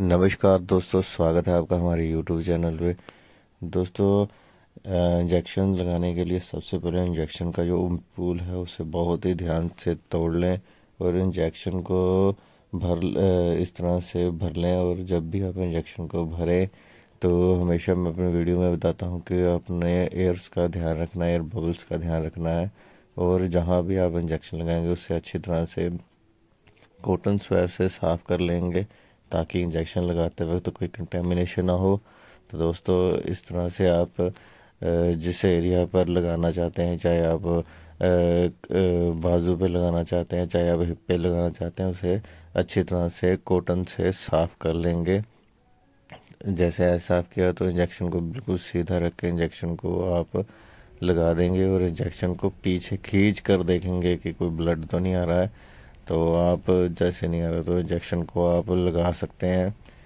नमस्कार दोस्तों स्वागत है आपका हमारे यूट्यूब चैनल पे दोस्तों इंजेक्शन लगाने के लिए सबसे पहले इंजेक्शन का जो पूल है उसे बहुत ही ध्यान से तोड़ लें और इंजेक्शन को भर इस तरह से भर लें और जब भी आप इंजेक्शन को भरें तो हमेशा मैं अपने वीडियो में बताता हूँ कि अपने एयर्स का ध्यान रखना है एयर बबल्स का ध्यान रखना है और जहाँ भी आप इंजेक्शन लगाएंगे उसे अच्छी तरह से कॉटन स्वैप से साफ़ कर लेंगे ताकि इंजेक्शन लगाते वक्त तो कोई कंटेमिनेशन ना हो तो दोस्तों इस तरह से आप जिस एरिया पर लगाना चाहते हैं चाहे आप बाजू पे लगाना चाहते हैं चाहे आप हिप पे लगाना चाहते हैं उसे अच्छी तरह से कॉटन से साफ़ कर लेंगे जैसे साफ़ किया तो इंजेक्शन को बिल्कुल सीधा रख के इंजेक्शन को आप लगा देंगे और इंजेक्शन को पीछे खींच कर देखेंगे कि कोई ब्लड तो नहीं आ रहा है तो आप जैसे नहीं आ रहा तो इंजेक्शन को आप लगा सकते हैं